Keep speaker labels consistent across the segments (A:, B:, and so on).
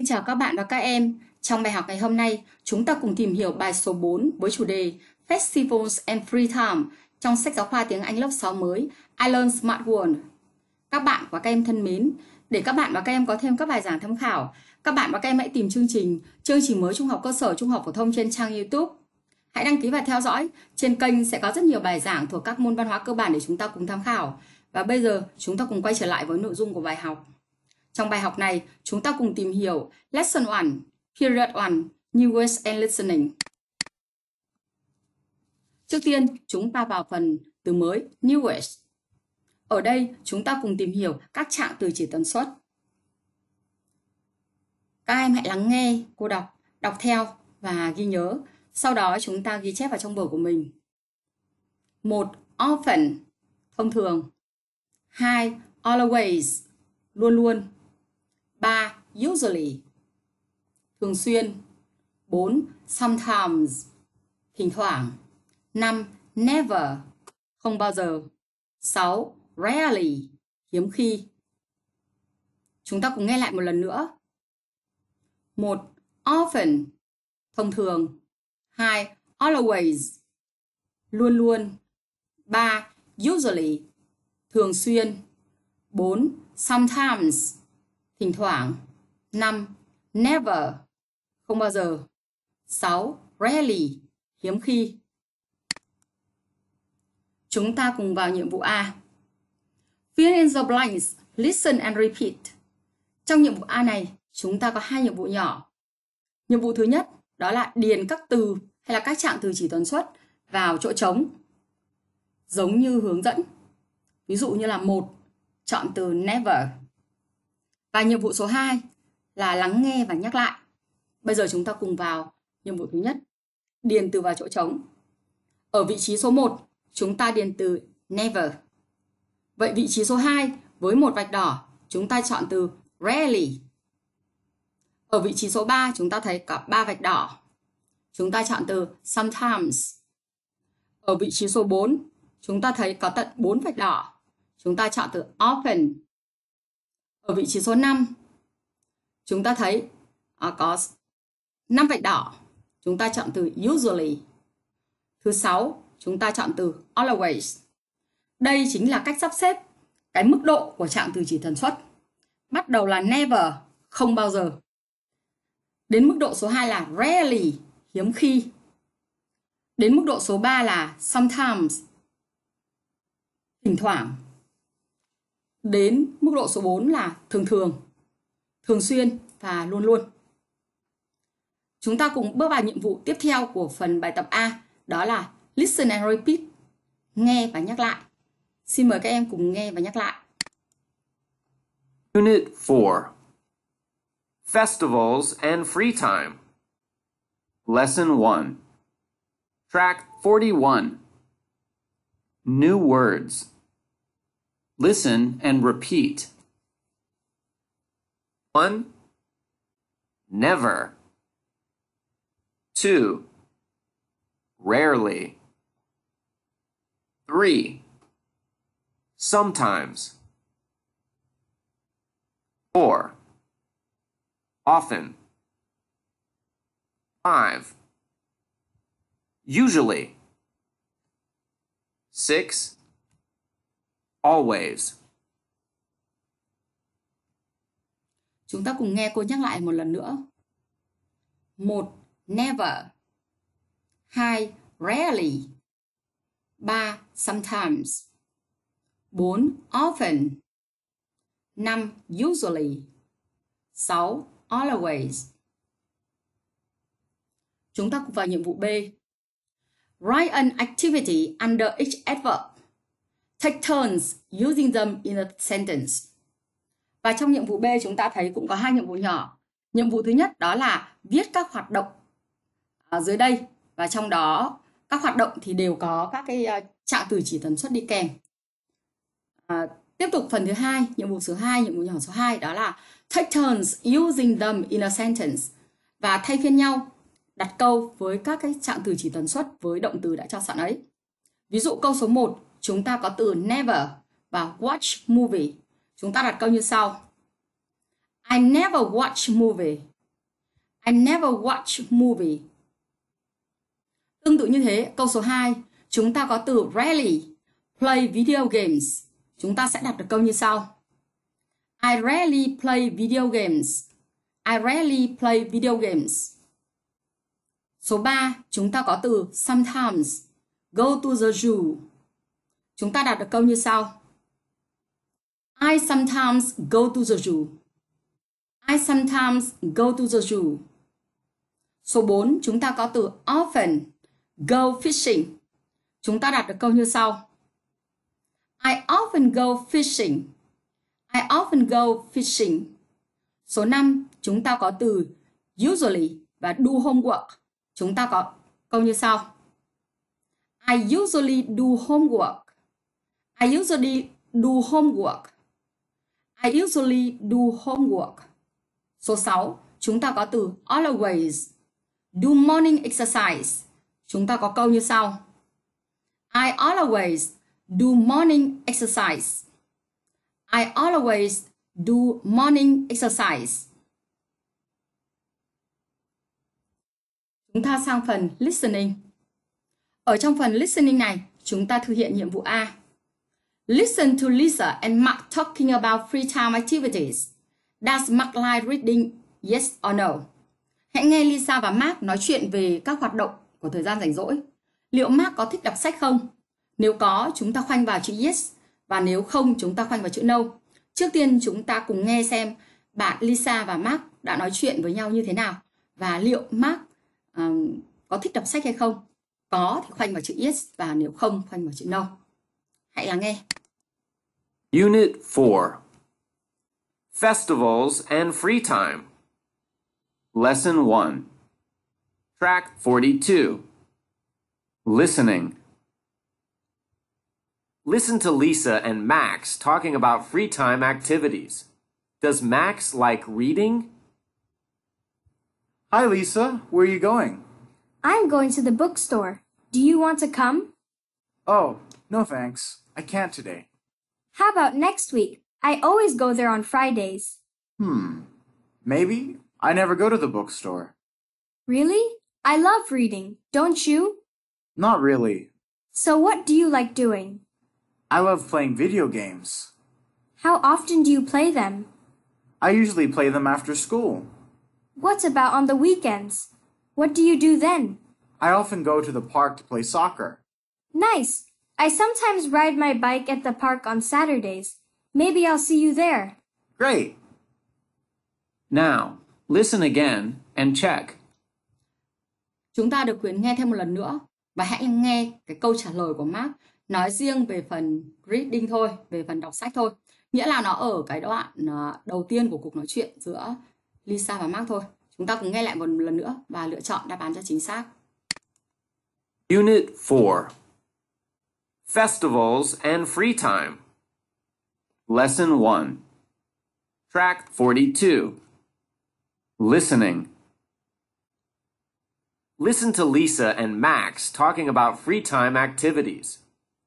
A: Xin chào các bạn và các em. Trong bài học ngày hôm nay, chúng ta cùng tìm hiểu bài số 4 với chủ đề Festivals and Free Time trong sách giáo khoa tiếng Anh lớp 6 mới I Learn Smart World. Các bạn và các em thân mến, để các bạn và các em có thêm các bài giảng tham khảo, các bạn và các em hãy tìm chương trình chương trình mới trung học cơ sở trung học phổ thông trên trang YouTube. Hãy đăng ký và theo dõi, trên kênh sẽ có rất nhiều bài giảng thuộc các môn văn hóa cơ bản để chúng ta cùng tham khảo. Và bây giờ, chúng ta cùng quay trở lại với nội dung của bài học. Trong bài học này, chúng ta cùng tìm hiểu Lesson 1, Period 1, New Words and Listening. Trước tiên, chúng ta vào phần từ mới New Words. Ở đây, chúng ta cùng tìm hiểu các trạng từ chỉ tần suất. Các em hãy lắng nghe cô đọc, đọc theo và ghi nhớ. Sau đó chúng ta ghi chép vào trong vở của mình. Một Often, thông thường. hai Always, luôn luôn. 3. Usually Thường xuyên 4. Sometimes Thỉnh thoảng 5. Never Không bao giờ 6. Rarely Hiếm khi Chúng ta cùng nghe lại một lần nữa 1. Often Thông thường 2. Always Luôn luôn 3. Usually Thường xuyên 4. Sometimes thỉnh thoảng 5. Never không bao giờ 6. Rarely hiếm khi Chúng ta cùng vào nhiệm vụ A Fill in the blanks, listen and repeat Trong nhiệm vụ A này chúng ta có hai nhiệm vụ nhỏ Nhiệm vụ thứ nhất đó là điền các từ hay là các trạng từ chỉ tần suất vào chỗ trống giống như hướng dẫn. Ví dụ như là một chọn từ never và nhiệm vụ số 2 là lắng nghe và nhắc lại. Bây giờ chúng ta cùng vào nhiệm vụ thứ nhất, điền từ vào chỗ trống. Ở vị trí số 1, chúng ta điền từ never. Vậy vị trí số 2 với một vạch đỏ, chúng ta chọn từ rarely. Ở vị trí số 3 chúng ta thấy có ba vạch đỏ. Chúng ta chọn từ sometimes. Ở vị trí số 4 chúng ta thấy có tận 4 vạch đỏ. Chúng ta chọn từ often ở vị trí số 5 chúng ta thấy à, có 5 vạch đỏ chúng ta chọn từ usually thứ sáu chúng ta chọn từ always đây chính là cách sắp xếp cái mức độ của trạng từ chỉ tần suất bắt đầu là never không bao giờ đến mức độ số 2 là rarely hiếm khi đến mức độ số 3 là sometimes thỉnh thoảng đến mức độ số 4 là thường thường, thường xuyên và luôn luôn. Chúng ta cùng bước vào nhiệm vụ tiếp theo của phần bài tập A, đó là listen and repeat, nghe và nhắc lại. Xin mời các em cùng nghe và nhắc lại.
B: Unit 4 Festivals and Free Time Lesson 1 Track 41 New Words Listen and repeat. One, never. Two, rarely. Three, sometimes. Four, often. Five, usually. Six, always.
A: Chúng ta cùng nghe cô nhắc lại một lần nữa. một Never. hai Rarely. ba Sometimes. bốn Often. năm Usually. sáu Always. Chúng ta cùng vào nhiệm vụ B. Write an activity under each adverb. Take turns using them in a sentence. Và trong nhiệm vụ B chúng ta thấy cũng có hai nhiệm vụ nhỏ. Nhiệm vụ thứ nhất đó là viết các hoạt động ở à, dưới đây và trong đó các hoạt động thì đều có các cái ờ, trạng từ chỉ tần suất đi kèm. À, tiếp tục phần thứ hai, nhiệm vụ số 2, nhiệm vụ nhỏ số 2 đó là take turns using them in a sentence và thay phiên nhau đặt câu với các cái trạng từ chỉ tần suất với động từ đã cho sẵn ấy. Ví dụ câu số 1, chúng ta có từ never và watch movie. Chúng ta đặt câu như sau. I never watch movie. I never watch movie. Tương tự như thế, câu số 2, chúng ta có từ rarely play video games. Chúng ta sẽ đặt được câu như sau. I rarely play video games. I rarely play video games. Số 3, chúng ta có từ sometimes Go to the zoo. Chúng ta đặt được câu như sau. I sometimes go to the zoo. I sometimes go to the zoo. Số 4, chúng ta có từ often, go fishing. Chúng ta đặt được câu như sau. I often go fishing. I often go fishing. Số 5, chúng ta có từ usually và do homework. Chúng ta có câu như sau. I usually do homework. I usually do homework. I usually do homework. Số 6, chúng ta có từ always. Do morning exercise. Chúng ta có câu như sau. I always do morning exercise. I always do morning exercise. Chúng ta sang phần listening. Ở trong phần listening này, chúng ta thực hiện nhiệm vụ A. Listen to Lisa and Mark talking about free time activities. Does Mark like reading? Yes or no? Hãy nghe Lisa và Mark nói chuyện về các hoạt động của thời gian rảnh rỗi. Liệu Mark có thích đọc sách không? Nếu có, chúng ta khoanh vào chữ yes và nếu không, chúng ta khoanh vào chữ no. Trước tiên chúng ta cùng nghe xem bạn Lisa và Mark đã nói chuyện với nhau như thế nào và liệu Mark um, có thích đọc sách hay không. có thì khoanh vào chữ yes và nếu không khoanh vào chữ no. Hãy lắng nghe.
B: Unit 4 Festivals and Free Time Lesson 1 Track 42 Listening Listen to Lisa and Max talking about free time activities. Does Max like reading? Hi, Lisa. Where are you going?
C: I'm going to the bookstore. Do you want to come?
D: Oh, no thanks. I can't today.
C: How about next week? I always go there on Fridays.
D: Hmm. Maybe. I never go to the bookstore.
C: Really? I love reading, don't you?
D: Not really.
C: So what do you like doing?
D: I love playing video games.
C: How often do you play them?
D: I usually play them after school.
C: What about on the weekends? What do you do then?
D: I often go to the park to play soccer.
C: Nice. I sometimes ride my bike at the park on Saturdays. Maybe I'll see you there.
D: Great.
B: Now, listen again and check.
A: Chúng ta được quyền nghe thêm một lần nữa và hãy nghe cái câu trả lời của Mark nói riêng về phần reading thôi, về phần đọc sách thôi. Nghĩa là nó ở cái đoạn à, đầu tiên của cuộc nói chuyện giữa Lisa và Mark thôi. Chúng ta cùng nghe lại một lần nữa và lựa chọn đáp án cho chính xác.
B: Unit 4 Festivals and Free Time Lesson 1 Track 42 Listening Listen to Lisa and Max talking about free time activities.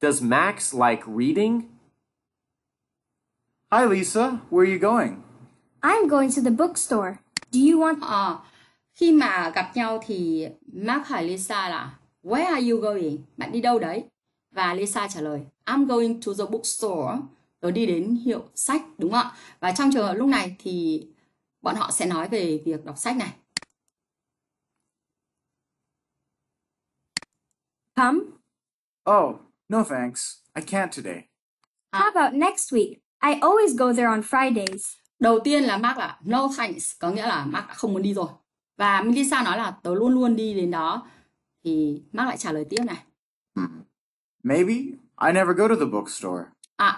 B: Does Max
D: like reading? Hi, Lisa. Where are you going?
A: I'm going to the bookstore. Do you want uh, khi mà gặp nhau thì Mark hỏi Lisa là Where are you going? Bạn đi đâu đấy? Và Lisa trả lời I'm going to the bookstore. Rồi đi đến hiệu sách đúng không ạ? Và trong trường hợp lúc này thì bọn họ sẽ nói về việc đọc sách này.
D: Come? Oh, no thanks. I can't today.
A: How about next week? I always go there on Fridays. Đầu tiên là Mark là no thanks, có nghĩa là Mark đã không muốn đi rồi. Và Melissa nói là tớ luôn luôn đi đến đó. Thì Mark lại trả lời tiếp này. Hmm.
D: Maybe I never go to the bookstore.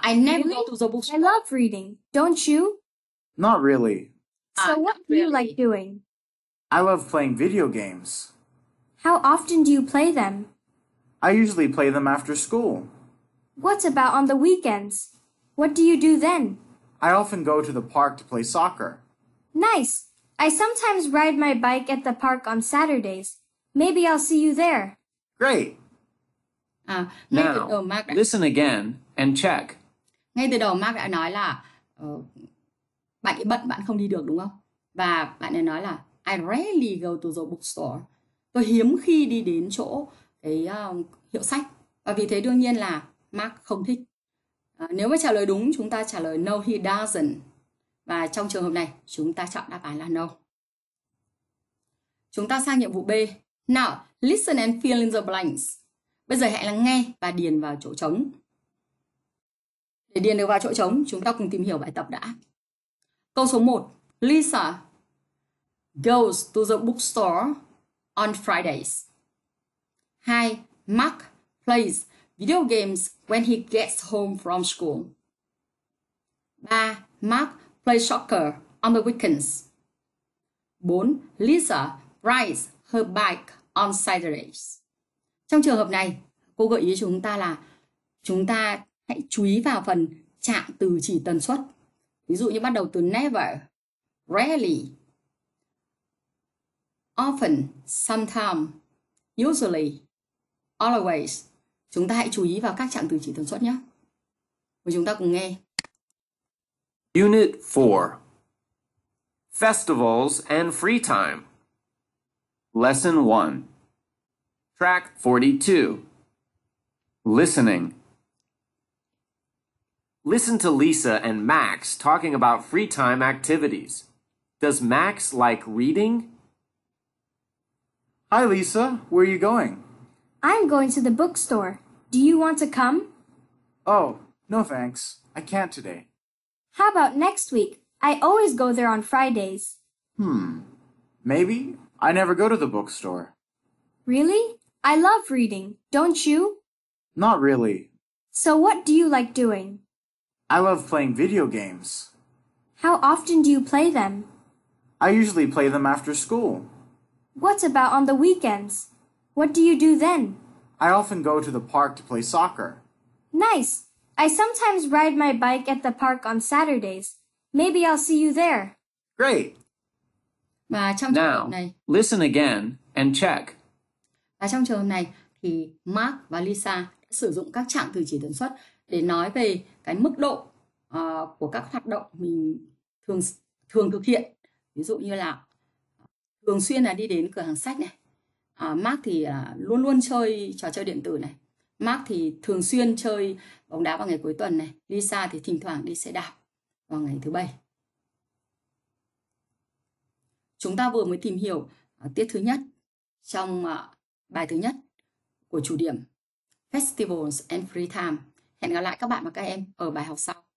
A: I never really? go to the bookstore. I love reading, don't you?
D: Not really.
A: So uh, what do really. you like doing?
D: I love playing video games.
C: How often do you play them?
D: I usually play them after school.
C: What about on the weekends? What do you do then?
D: I often go to the park to play soccer.
C: Nice. I sometimes ride my bike at the park on Saturdays.
A: Maybe I'll see you there. Great. À,
C: now, Mark listen
B: again and check.
A: Ngay từ đầu Mark đã nói là uh, bạn ấy bận bạn không đi được đúng không? Và bạn ấy nói là I rarely go to the bookstore. Tôi hiếm khi đi đến chỗ cái uh, hiệu sách. Và vì thế đương nhiên là Mark không thích À, nếu mà trả lời đúng chúng ta trả lời no he doesn't. Và trong trường hợp này chúng ta chọn đáp án là no. Chúng ta sang nhiệm vụ B. Now, listen and fill in the blanks. Bây giờ hãy lắng nghe và điền vào chỗ trống. Để điền được vào chỗ trống, chúng ta cùng tìm hiểu bài tập đã. Câu số 1. Lisa goes to the bookstore on Fridays. 2. Mark plays video games when he gets home from school. 3. Mark plays soccer on the weekends. 4. Lisa rides her bike on Saturdays. Trong trường hợp này, cô gợi ý chúng ta là chúng ta hãy chú ý vào phần trạng từ chỉ tần suất. Ví dụ như bắt đầu từ never, rarely, often, sometimes, usually, always Chúng ta hãy chú ý vào các trạng từ chỉ tần suất nhé. Và chúng ta cùng nghe.
B: Unit 4 Festivals and Free Time Lesson 1 Track 42 Listening Listen to Lisa and Max talking about free time activities. Does Max like reading? Hi,
D: Lisa. Where are you going?
C: I'm going to the bookstore. Do you want to come?
D: Oh, no thanks. I can't today.
C: How about next week? I always go there on Fridays.
D: Hmm. Maybe. I never go to the bookstore.
C: Really? I love reading, don't you?
D: Not really.
C: So what do you like doing?
D: I love playing video games.
C: How often do you play them?
D: I usually play them after school.
C: What about on the weekends? What do you do then?
D: I often go to the park to play soccer.
C: Nice. I sometimes ride my bike at the park on Saturdays. Maybe I'll see you there.
B: Great. Và trong trường Now, hợp này, listen again and check.
A: và trong trường hợp này thì Mark và Lisa sử dụng các trạng từ chỉ tần suất để nói về cái mức độ ờ, của các hoạt động mình thường thường thực hiện. Ví dụ như là thường xuyên là đi đến cửa hàng sách này, à, Mark thì à, luôn luôn chơi trò chơi điện tử này Mark thì thường xuyên chơi bóng đá vào ngày cuối tuần này Lisa thì thỉnh thoảng đi xe đạp vào ngày thứ bảy chúng ta vừa mới tìm hiểu à, tiết thứ nhất trong à, bài thứ nhất của chủ điểm Festivals and Free Time hẹn gặp lại các bạn và các em ở bài học sau